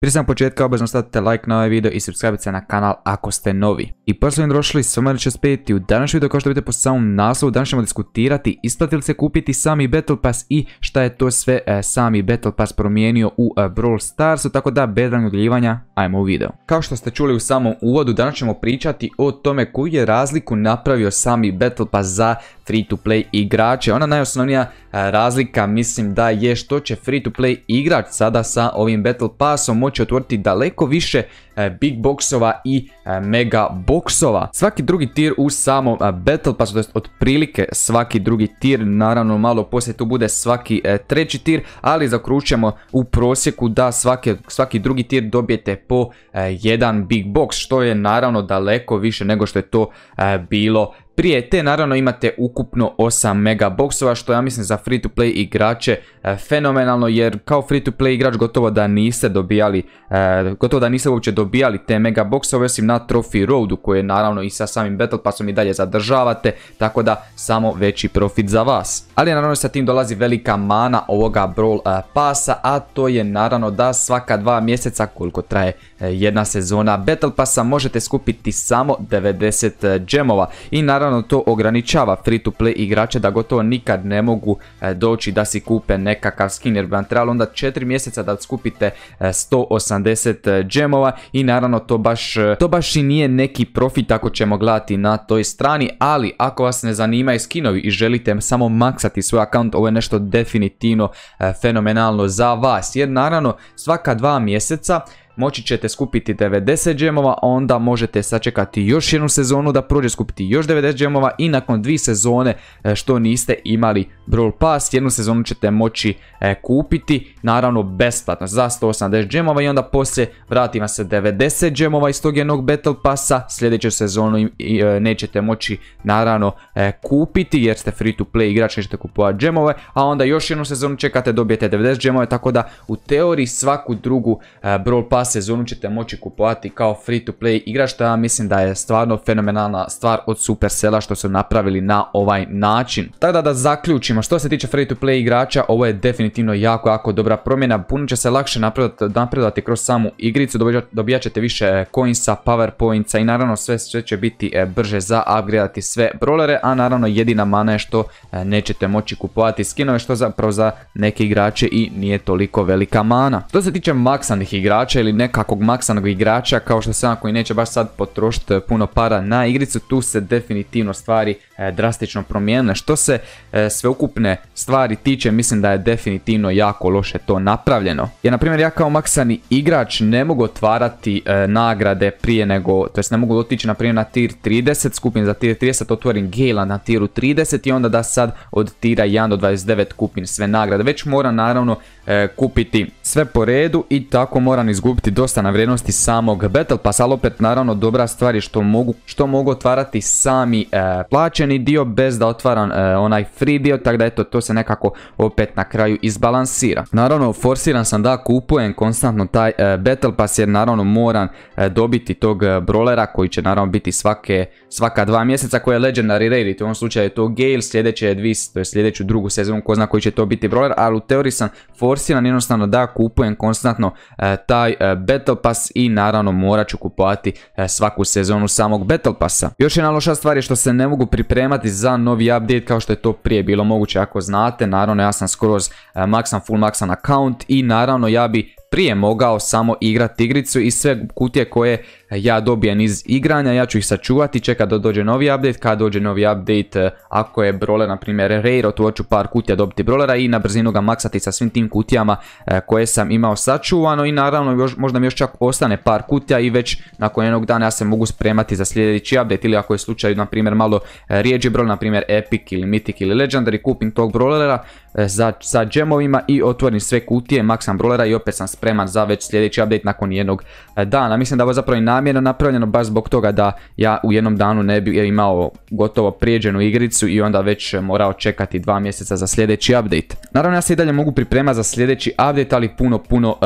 Prije sam početka obavezno stavite like na ovaj video i subscribe se na kanal ako ste novi. I pa smo došli s vama će spediti u današnji video kao što vidite po samom naslovu. Danas ćemo diskutirati isplati li se kupiti sami Battle Pass i šta je to sve e, sami Battle Pass promijenio u e, Brawl Starsu. Tako da bez ranog odljivanja ajmo u video. Kao što ste čuli u samom uvodu danas ćemo pričati o tome koju je razliku napravio sami Battle Pass za free to play igrače. Ona najosnovnija e, razlika mislim da je što će free to play igrač sada sa ovim Battle Passom moći otvoriti daleko više E, big boxova i e, mega boxova. Svaki drugi tir u samom e, battle Pass, to jest otprilike svaki drugi tir, naravno malo poslije tu bude svaki treći tir, ali zakručujemo u prosjeku da svaki, drugi tir dobijete po jedan big box, što je naravno daleko više nego što je to bilo prije te naravno imate ukupno 8 mega boxova što ja mislim za free to play igrače fenomenalno jer kao free to play igrač gotovo da niste dobijali gotovo da niste uopće dobijali dobijali te mega boxove osim na Trophy Roadu koje je naravno i sa samim Battle Passom i dalje zadržavate, tako da samo veći profit za vas. Ali naravno sa tim dolazi velika mana ovoga Brawl eh, Passa, a to je naravno da svaka dva mjeseca koliko traje eh, jedna sezona Battle Passa možete skupiti samo 90 eh, džemova i naravno to ograničava free to play igrače da gotovo nikad ne mogu doći da si kupe nekakav skin jer bi vam trebalo onda 4 mjeseca da skupite 180 džemova i i naravno to baš, to baš i nije neki profit ako ćemo gledati na toj strani, ali ako vas ne i skinovi i želite samo maksati svoj akaunt, ovo je nešto definitivno e, fenomenalno za vas, jer naravno svaka dva mjeseca moći ćete skupiti 90 džemova, onda možete sačekati još jednu sezonu da prođe skupiti još 90 džemova i nakon dvije sezone e, što niste imali Brawl Pass, jednu sezonu ćete moći e, kupiti, naravno besplatno za 180 džemova i onda poslije vrati vam se 90 džemova iz tog jednog Battle Passa, sljedeću sezonu e, nećete moći naravno kupiti jer ste free to play igrač, nećete kupovati džemove, a onda još jednu sezonu čekate dobijete 90 džemove, tako da u teoriji svaku drugu Brawl Pass sezonu ćete moći kupovati kao free to play igrač, što ja mislim da je stvarno fenomenalna stvar od Supercella što su napravili na ovaj način. Tako da da zaključimo, što se tiče free to play igrača, ovo je definitivno jako, jako dobra promjena. Puno će se lakše napredovati kroz samu igricu, dobijat ćete više e, coinsa, powerpointsa i naravno sve, će biti e, brže za upgradeati sve brolere, a naravno jedina mana je što e, nećete moći kupovati skinove što zapravo za neke igrače i nije toliko velika mana. Što se tiče maksanih igrača ili nekakvog maksanog igrača kao što sam koji neće baš sad potrošiti e, puno para na igricu, tu se definitivno stvari e, drastično promijenile. Što se e, sveukupne stvari tiče, mislim da je definitivno jako loše to napravljeno. Jer na primjer ja kao maksani igrač ne mogu otvarati nagrade prije nego, to jest ne mogu otići na primjer na tier 30, skupim za tier 30, otvorim Gela na tiru 30 i onda da sad od tira 1 do 29 kupim sve nagrade. Već moram naravno kupiti sve po redu i tako moram izgubiti dosta na vrijednosti samog Battle Pass, ali opet naravno dobra stvar je što mogu, što mogu otvarati sami e, plaćeni dio bez da otvaram e, onaj free dio, tako da eto to se nekako opet na kraju izbalansira. Naravno forsiran sam da kupujem konstantno taj e, Battle Pass jer naravno moram dobiti tog brolera koji će naravno biti svake, svaka dva mjeseca koji je Legendary Raid u ovom slučaju je to Gale, sljedeće Dvis, to je sljedeću drugu sezonu, ko zna koji će to biti broler, ali u teoriji sam forsiran jednostavno da kupujem konstantno taj E, Battle Pass i naravno morat ću kupovati e, svaku sezonu samog Battle Passa. Još jedna loša stvar je što se ne mogu pripremati za novi update kao što je to prije bilo moguće ako znate. Naravno ja sam skroz e, maksan, full maksan account i naravno ja bi prije mogao samo igrati igricu i sve kutije koje ja dobijem iz igranja, ja ću ih sačuvati, čekat da dođe novi update, kad dođe novi update, ako je broler, na primjer rare, otvorit ću par kutija dobiti brolera i na brzinu ga maksati sa svim tim kutijama e, koje sam imao sačuvano i naravno možda mi još čak ostane par kutija i već nakon jednog dana ja se mogu spremati za sljedeći update ili ako je slučaj na primjer malo e, rijeđi brol, na primjer epic ili mythic ili legendary, kupim tog brolera e, sa džemovima i otvorim sve kutije, maksam brolera i opet sam spreman za već sljedeći update nakon jednog e, dana. Mislim da ovo zapravo i namjerno napravljeno baš zbog toga da ja u jednom danu ne bi e, imao gotovo prijeđenu igricu i onda već e, morao čekati dva mjeseca za sljedeći update. Naravno ja se i dalje mogu pripremati za sljedeći update, ali puno, puno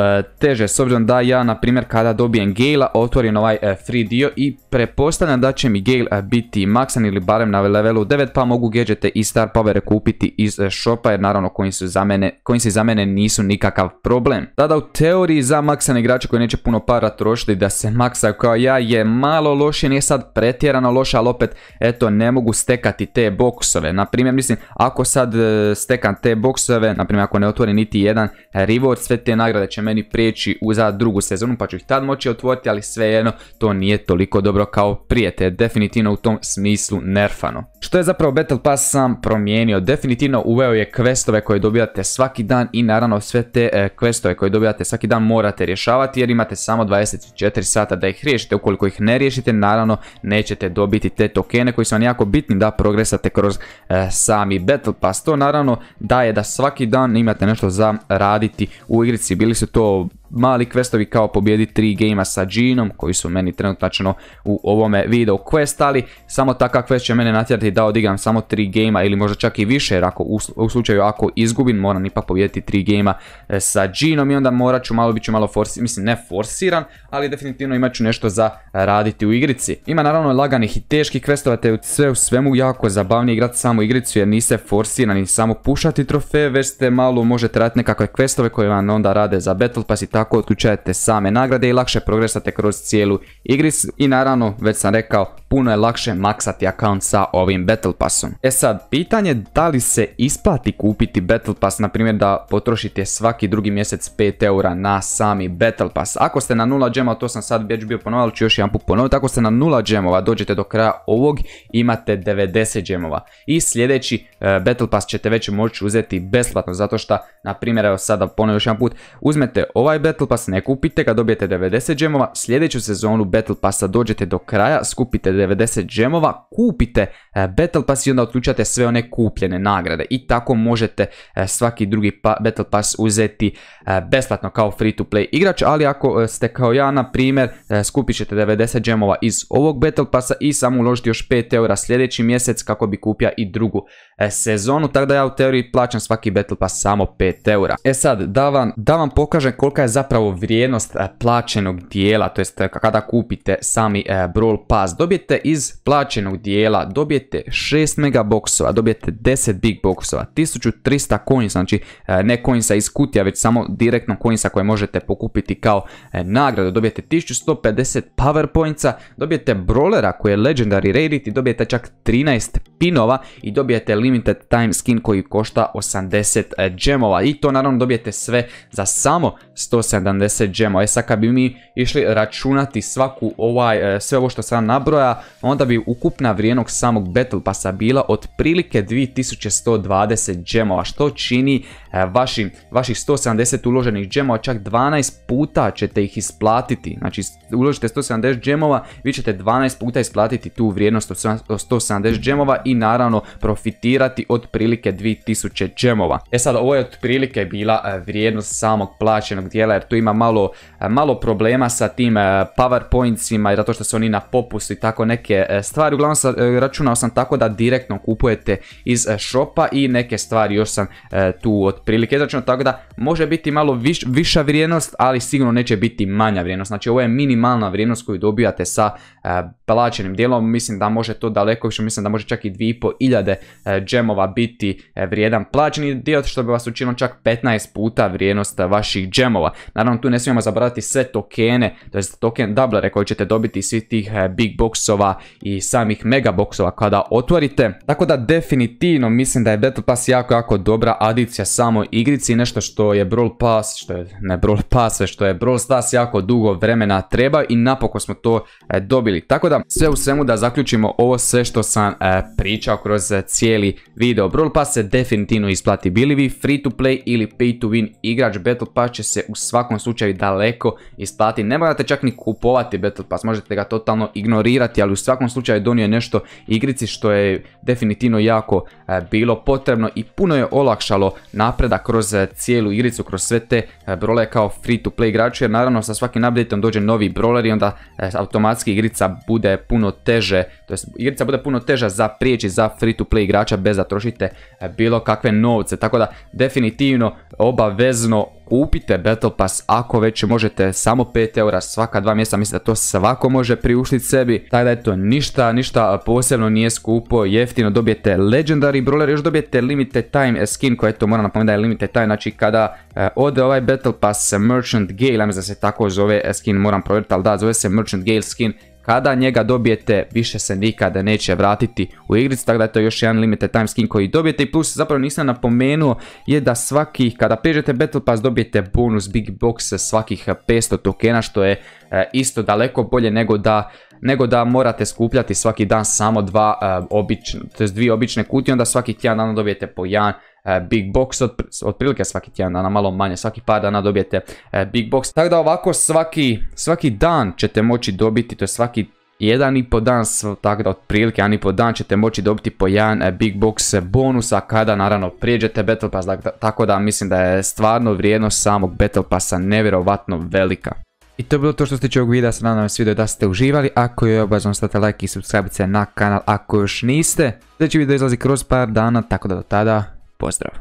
teže. S obzirom da ja, na primjer, kada dobijem Gale-a, otvorim ovaj free dio i prepostavljam da će mi Gale biti maksan ili barem na levelu 9, pa mogu gadgete i star Power kupiti iz shopa, jer naravno koji se za mene, koji za nisu nikakav problem. Tada teoriji za maksan igrača koji neće puno para trošiti da se maksa kao ja je malo loše, nije sad pretjerano loše, ali opet eto ne mogu stekati te boksove. Naprimjer mislim ako sad e, stekam te boksove, naprimjer ako ne otvori niti jedan reward, sve te nagrade će meni prijeći za drugu sezonu pa ću ih tad moći otvoriti, ali jedno, to nije toliko dobro kao prije, definitivno u tom smislu nerfano. Što je zapravo Battle Pass sam promijenio, definitivno uveo je questove koje dobijate svaki dan i naravno sve te e, questove koje dobijate svaki dan morate rješavati jer imate samo 24 sata da ih riješite. Ukoliko ih ne riješite, naravno nećete dobiti te tokene koji su vam jako bitni da progresate kroz e, sami Battle Pass. To naravno daje da svaki dan imate nešto za raditi u igrici. Bili su to mali questovi kao pobjedi 3 gama sa Jeanom koji su meni trenutno u ovome video quest, ali samo takav quest će mene natjerati da odigram samo 3 gama ili možda čak i više jer ako, u slučaju ako izgubim moram ipak pobijediti 3 gama e, sa Ginom. i onda morat ću malo, bit ću malo forsiran, mislim ne forsiran, ali definitivno imat ću nešto za raditi u igrici. Ima naravno laganih i teških questova te sve u svemu jako zabavnije igrati samo igricu jer niste forsirani samo pušati trofeje, već ste malo možete raditi nekakve questove koje vam onda rade za Battle Pass i tako tako otključajte same nagrade i lakše progresate kroz cijelu igri i naravno već sam rekao puno je lakše maksati akaunt sa ovim Battle Passom. E sad, pitanje da li se isplati kupiti Battle Pass, na primjer da potrošite svaki drugi mjesec 5 eura na sami Battle Pass. Ako ste na 0 džemova to sam sad već bio ponovio, ali ću još jedan put ponoviti, ako ste na 0 džemova dođete do kraja ovog, imate 90 džemova. I sljedeći e, Battle Pass ćete već moći uzeti besplatno, zato što, na primjer, evo sada ponovno još jedan put, uzmete ovaj Battle Battle Pass ne kupite kad dobijete 90 džemova, sljedeću sezonu Battle Passa dođete do kraja, skupite 90 džemova, kupite e, Battle Pass i onda otključate sve one kupljene nagrade i tako možete e, svaki drugi pa, Battle Pass uzeti e, besplatno kao free to play igrač, ali ako ste kao ja na primjer skupit ćete 90 džemova iz ovog Battle Passa i samo uložite još 5 eura sljedeći mjesec kako bi kupio i drugu E, sezonu, tako da ja u teoriji plaćam svaki Battle Pass samo 5 eura. E sad, da vam, pokažem kolika je zapravo vrijednost e, plaćenog dijela, to jest e, kada kupite sami Brawl Pass, dobijete iz plaćenog dijela, dobijete 6 megaboksova, dobijete 10 big boksova, 1300 coins, znači ne coinsa iz kutija, već samo direktno coinsa koje možete pokupiti kao nagradu, dobijete 1150 powerpointsa, dobijete brawlera koji je legendary rarity, dobijete čak 13 pinova i dobijete limited time skin koji košta 80 e, džemova i to naravno dobijete sve za samo 170 džemova. E sad kad bi mi išli računati svaku ovaj, e, sve ovo što sam nabroja, onda bi ukupna vrijednog samog battle passa bila otprilike 2120 džemova što čini e, vaši, vaših 170 uloženih džemova čak 12 puta ćete ih isplatiti. Znači uložite 170 džemova, vi ćete 12 puta isplatiti tu vrijednost od 170 džemova i naravno profitirati aktivirati otprilike 2000 džemova. E sad, ovo je otprilike bila e, vrijednost samog plaćenog dijela jer tu ima malo, e, malo problema sa tim e, powerpointsima jer zato što su oni na popust i tako neke stvari. Uglavnom računao sam tako da direktno kupujete iz shopa i neke stvari još sam tu otprilike izračunao tako da može biti malo viša vrijednost ali sigurno neće biti manja vrijednost. Znači ovo je minimalna vrijednost koju dobijate sa plaćenim dijelom. Mislim da može to daleko više, mislim da može čak i 2500 džemova biti e, vrijedan plaćeni dio što bi vas učinilo čak 15 puta vrijednost vaših džemova. Naravno tu ne smijemo zaboraviti sve tokene, to je token dublere koji ćete dobiti iz svih tih e, big boxova i samih mega boxova kada otvorite. Tako da definitivno mislim da je Battle Pass jako jako dobra adicija samo igrici, nešto što je Brawl Pass, što je ne Brawl Pass, što je Brawl Stars jako dugo vremena treba i napokon smo to e, dobili. Tako da sve u svemu da zaključimo ovo sve što sam pričao kroz cijeli video Brawl Pass se definitivno isplati. Bili vi free to play ili pay to win igrač, Battle Pass će se u svakom slučaju daleko isplati. Ne morate čak ni kupovati Battle Pass, možete ga totalno ignorirati, ali u svakom slučaju donio je nešto igrici što je definitivno jako e, bilo potrebno i puno je olakšalo napredak kroz e, cijelu igricu, kroz sve te e, brole kao free to play igraču, jer naravno sa svakim updateom dođe novi broler i onda automatski igrica bude puno teže, to jest igrica bude puno teža za prijeći za free to play igrača bez da trošite e, bilo kakve novce. Tako da definitivno obavezno kupite Battle Pass ako već možete samo 5 eura svaka dva mjesta, mislim da to svako može priuštiti sebi. Tako da to ništa, ništa posebno nije skupo, jeftino dobijete Legendary Brawler, još dobijete Limited Time skin koja to moram napomenuti da je Limited Time, znači kada e, ode ovaj Battle Pass Merchant Gale, ja mislim da se tako zove skin, moram provjeriti, ali da, zove se Merchant Gale skin, kada njega dobijete, više se nikada neće vratiti u igricu, tako da je to još jedan limited time skin koji dobijete. I plus, zapravo nisam napomenuo, je da svaki, kada priježete Battle Pass, dobijete bonus Big Box svakih 500 eh, tokena, što je eh, isto daleko bolje nego da nego da morate skupljati svaki dan samo dva, eh, obične, dvije obične kutije, onda svaki tjedan dan dobijete po jedan E, big Box, otprilike svaki tjedan dana, malo manje, svaki par dana dobijete e, Big Box. Tako da ovako svaki, svaki dan ćete moći dobiti, to je svaki jedan i po dan, tako da otprilike jedan i po dan ćete moći dobiti po jedan e, Big Box bonusa kada naravno prijeđete Battle Pass, tako da mislim da je stvarno vrijednost samog Battle Passa nevjerovatno velika. I to je bilo to što se tiče ovog videa, se nadam se video da ste uživali, ako je obazno stavite like i subscribe na kanal ako još niste. Sljedeći video izlazi kroz par dana, tako da do tada Поздрав.